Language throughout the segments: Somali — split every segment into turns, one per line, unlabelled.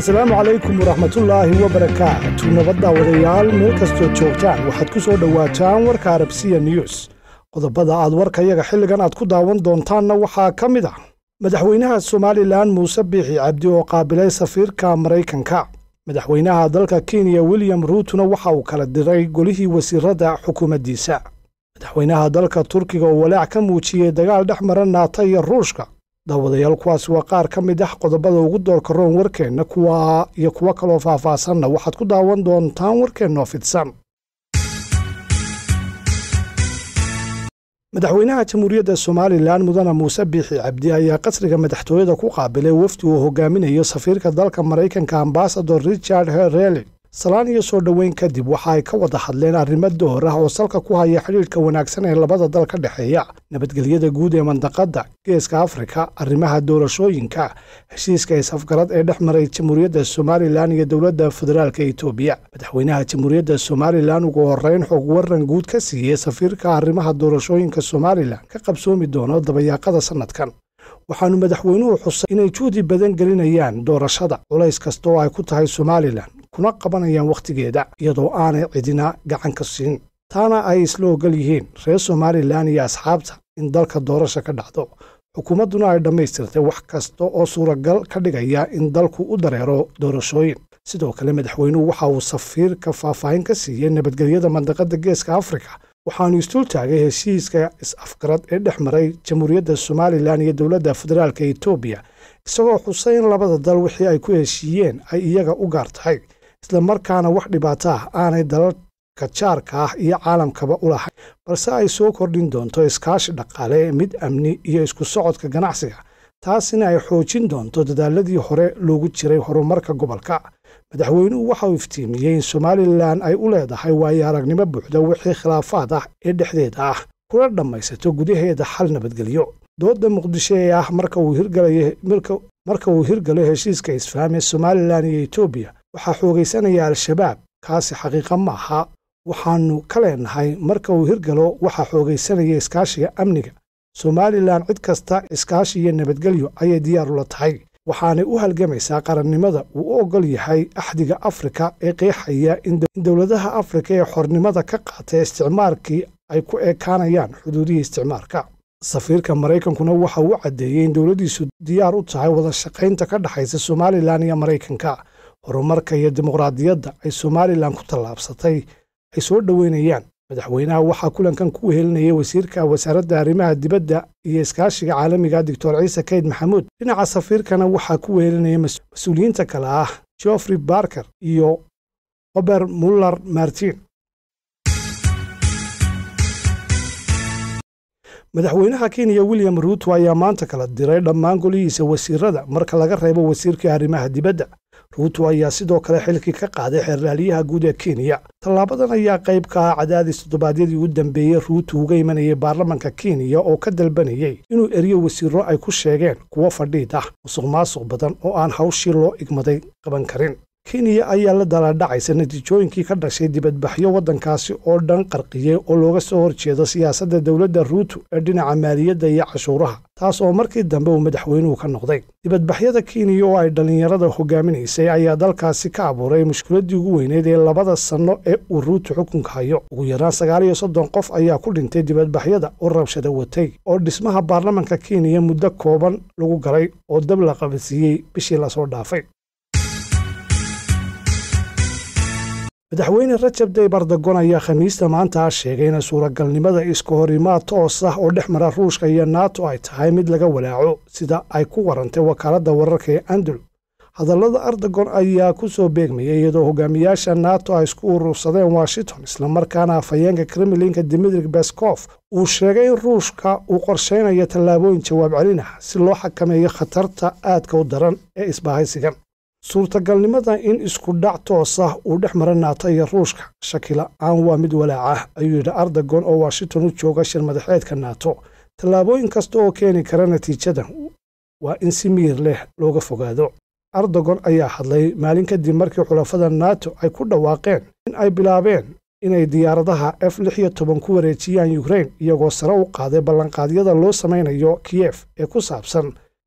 asalaamu calaykum waraxmatullaahi wabarakaatu nabadda wadayaal meel kastoo joogtaan waxaad ku soo dhowaataan warka arabsiya news qodobada aad warkayaga xilligan aad ku daawan doontaanna waxaa ka mid ah madaxweynaha somalilan muuse biixi cabdi oo qaabilay safiirka maraykanka madaxweynaha dalka kenya william ruutuna waxa uu kala diray golihii wasiirada xukuumaddiisa madaxweynaha dalka turkiga oo walaac ka muujiyey dagaal dhex mara naata iyo ruushka daawadayaal kuwaasi waa qaar ka mid ah qodobada ugu doorka roon warkeenna kuwa iyo kuwo kaloo faahfaasanna waxaad ku daawan doontaan warkeennoo fidsan madaxweynaha jamhuuriyadda somalilan mudana muuse biixi cabdi ayaa qasriga madaxtooyada ku qaabilay wafdi uu hogaaminayo safiirka dalka maraykanka ambasador richard herreli salaan iyo soo dhoweyn kadib waxa ay ka wada hadleen arrimo door ah oo salka ku haya xidhiidhka wanaagsan ee labada dal ka dhexeeya nabadgelyada guud ee mandaqadda geeska afrika arrimaha doorashooyinka heshiiska isafgarad ee dhex maray jamhuuriyadda somalilan iyo dowladda federaalk etoobiya madaxweynaha jamhuuriyadda somalilan ugu horreyn xog waran guud ka siiyey safiirka arrimaha doorashooyinka somalilan ka qabsoomi doono dabayaaqada sannadkan waxaanu madaxweynuhu xusay inay juhdi badan gelinayaan doorashada culays kasta oo ay ku tahay somalilan kuna qabanayaan wakhtigeeda iyadoo aanay cidina gacan ka siin taana ay isla ogol yihiin reer somalilan iyo asxaabta in dalka doorasha ka dhacdo xukuumadduna ay dhammaystirtay wax kasta oo suuragal ka dhigaya in dalku u dareero doorashooyin sidoo kale madaxweynuhu waxa uu safiirka faahfaahin ka siiyey nabadgelyada mandaqadda geeska afrika waxaanu istul taagay heshiiska is afkarad ee dhex maray jamhuuriyadda somalilan iyo dowladda federaalka etoobiya isagoo xusay in labada dal wixii ay ku heshiiyeen ay iyaga u gaar tahay islamarkaana wax dhibaataah aanay dalalka jaarka ah iyo caalamkaba u lahayn balse ay soo kordhin doonto iskaashi dhaqaale mid amni iyo isku socodka ganacsiga taasina ay xoojin doonto dadaaladii hore loogu jiray horumarka gobolka madaxweynuhu waxauu iftiimiyey in somalilan ay u leedahay waayo aragnimo buuxda wixii khilaafaad ah ee dhexdeeda ah kula dhammaysato gudaheeda xal nabadgelyo dooda muqdisho ee ah marka uu hirgalo heshiiska isfahame somalilan iyo etoobiya waxaa xoogaysanaya al-shabaab kaasi xaqiiqa ma aha waxaannu ka leenahay marka uu hirgalo waxaa xoogaysanaya iskaashiga amniga somalilan cid kasta iskaashi iyo nabadgelyo ayay diyaarula tahay waxaanay u halgamaysaa qarannimada uu u oggol yahay axdiga afrika ee qeexaya in dowladaha afrika ee xornimada ka qaatay isticmaalkii ay ku ekaanayaan xuduudihii isticmaalka safiirka maraykankuna waxa uu caddeeyey in dowladdiisu diyaar u tahay wada shaqaynta ka dhexaysa somalilan iyo maraykanka horumarka iyo dimuqraadiyadda ay somalilan ku tallaabsatay ay soo dhoweynayaan madaxweynaha waxaa kulankan ku wehelinayay wasiirka wasaaradda arrimaha dibadda iyo iskaashiga caalamiga ah, doctor ciise kayd maxamuud dhinaca safiirkana waxaa ku wehelinaya mas-uuliyiinta kale ah jofrey barker iyo ober muller martin madaxweynaha kenya william ruuto ayaa maanta kala diray dhammaan golihiisa wasiirada marka laga reebo wasiirka arrimaha dibadda ruuto ayaa sidoo kale xilkii ka qaaday xeerraalyaha guud ee kenya tallaabadan ayaa qayb ka ah cadaadis toddobaadyadii u dambeeyey ruuto uga imanayay baarlamanka kenya oo ka dalbanayey inuu eriyo wasiirro ay ku sheegeen kuwo fadhiid ah musuqmaasuq badan oo aan hawshii loo igmaday qaban karin kenya ayaa la daladhacaysa natiijooyinkii ka dhashay dibadbaxyo waddankaasi oo dhan qarqiyey oo looga soo horjeedo siyaasadda dowladda ruutu ee dhinaca maaliyadda iyo cashuuraha taas oo markii dambe uu madaxweynuhu ka noqday dibadbaxyada kenya oo ay dhallinyarada hogaaminaysay ayaa dalkaasi ka abuuray mushkiladii ugu weyneyd ee labada sanno ee uu ruutu xukunka hayo ugu yaraan sagaal iyo soddon qof ayaa ku dhintay dibadbaxyada oo rabshada watay oo dhismaha baarlamanka kenya muddo kooban lagu galay oo dab la qabadsiiyey bishii lasoo dhaafay madaxweyne rajab day bardagon ayaa khamiista maanta ha sheegay in suuragalnimada iska horimaad toos ah oo dhex mara ruushka iyo naato ay tahay mid laga walaaco sida ay ku warantay wakaaladda wararka ee andalo hadallada ardagon ayaa ku soo beegmayay iyadoo hogaamiyaasha naato ay isku urursadeen washington islamarkaana afhayeenka kremlinka dimitri beskof uu sheegay in ruushka uu qorsheynayo tallaabooyin jawaab celin ah si loo xakameeyo khatarta aadka u daran ee isbahaysigan suurtagalnimada in isku dhac toos ah uu dhex mara naato iyo ruushka shaki la'aan waa mid walaac ah ayuu yidhi ardagon oo washington u jooga shir madaxeedka naato tallaabooyin kasta oo keeni kara natiijada waa in si miyir leh looga fogaado ardogon ayaa hadlay maalin kadib markii xulafada naato ay ku dhawaaqeen in ay bilaabeen inay diyaaradaha f lix toban ku wareejiyaan yukrain iyagoo sare u qaaday ballanqaadyada loo samaynayo kiyef ee ku saabsan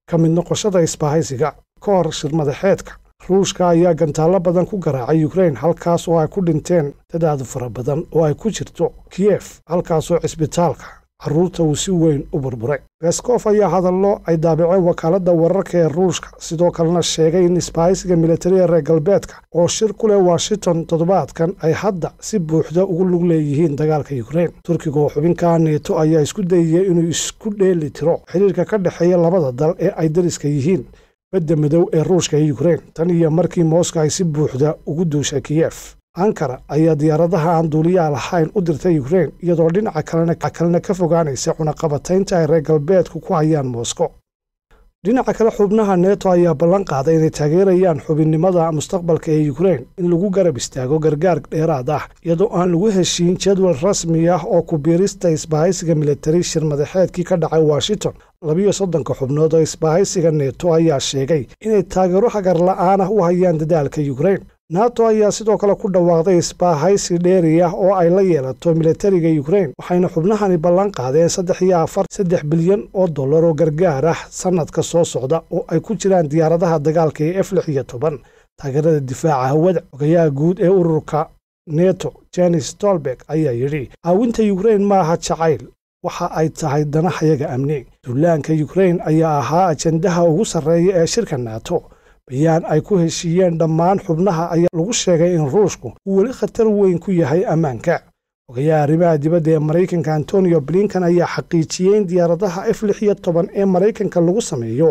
ka mid noqoshada isbahaysiga ka hor shir madaxeedka ruushka ayaa gantaallo badan ku garaacay ukrain halkaas oo ay ku dhinteen dadaad fara badan oo ay ku jirto kiyef halkaasoo cisbitaalka caruurta uu si weyn u burburay peskof ayaa hadallo ay daabiceen wakaaladda wararka ee ruushka sidoo kalena sheegay in isbaahisiga militariga reer galbeedka oo shir ku leh washington toddobaadkan ay hadda si buuxda ugu lug leeyihiin dagaalka yukrein turkiga oo xubinka neeto ayaa isku dayaya inuu isku dheeli tiro xiriirka ka dhexeeya labada dal ee ay dariska yihiin badda madow ee ruushka iyo yukrein tan iyo markii mooska ay si buuxda ugu duushay kiyef ankara ayaa diyaaradaha aan duuliyaha lahayn u dirtay yukrein iyadoo dhinaca kalena ka fogaanaysa cunaqabataynta ay reer galbeedku ku hayaan moosko dhinaca kale xubnaha neto ayaa ballan qaaday inay taageerayaan xubinnimada mustaqbalka ee yukrein in lagu garab istaago gargaar dheeraad ah iyadoo aan lagu heshiin jadwal rasmi ah oo ku biirista isbahaysiga militari shir madaxeedkii ka dhacay washington labiyo soddonka xubnood oo isbahaysiga neeto ayaa sheegay inay taageero hagar la'aan ah u hayaan dadaalka yukrein naato ayaa sidoo kale ku dhawaaqday isbaahaysi dheeri ah oo ay la yeelato milatariga yukrain waxayna xubnahani ballan qaadeen saddex iyo afar saddex bilyan oo dollar oo gargaar ah sannadka soo socda oo ay ku jiraan diyaaradaha dagaalka ee f lix iyo toban taageerada difaaca hawada xogayaha guud ee ururka neto jenis stolberg ayaa yidhi caawinta yukrain maaha jacayl waxa ay tahay danaha yaga amni duulaanka yukrain ayaa ahaa ajendaha ugu sarreeya ee shirka naato bayaan ay ku heshiiyeen dhammaan xubnaha ayaa lagu sheegay in ruushku uu weli khatar weyn ku yahay ammaanka ogayaha arrimaha dibadda ee maraykanka antonio blinkan ayaa xaqiijiyey in diyaaradaha f lix iyo toban ee maraykanka lagu sameeyo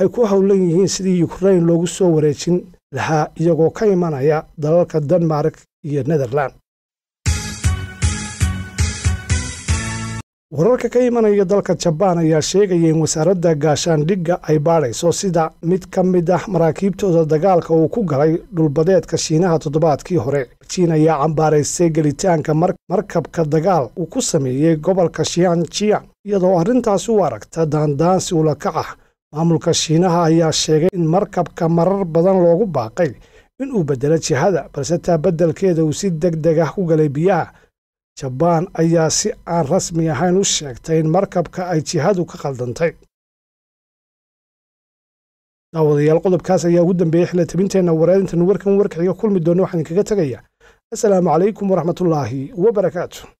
ay ku howlan yihiin sidii yukrain loogu soo wareejin lahaa iyagoo ka imanaya dalalka denmark iyo netherland wararka ka imanaya dalka jabaan ayaa sheegaya in wasaaradda gaashaandhigga ay baadhayso sida mid ka mid ah maraakiibtooda dagaalka uu ku galay dhulbadeedka shiinaha toddobaadkii hore jiin ayaa cambaaraysay gelitaanka markabka dagaal uu ku sameeyey gobolka shianjian iyadoo arrintaasi u aragta daandaansi ulakac ah maamulka shiinaha ayaa sheegay in markabka marar badan loogu baaqay inuu beddelo jihada balse taa beddelkeeda uu si deg deg ah ku galay biyaha jabaan ayaa si aan rasmi ahayn u sheegtay in markabka ay jihadu ka khaldantay daawadayaal qodobkaas ayaa ugu dambeeyey xila tabinteenna wareerintan warkan warkaxiga kulmi doonna waxaan idinkaga tegayaa assalaamu calaykum waraxmatullaahi wabarakaatu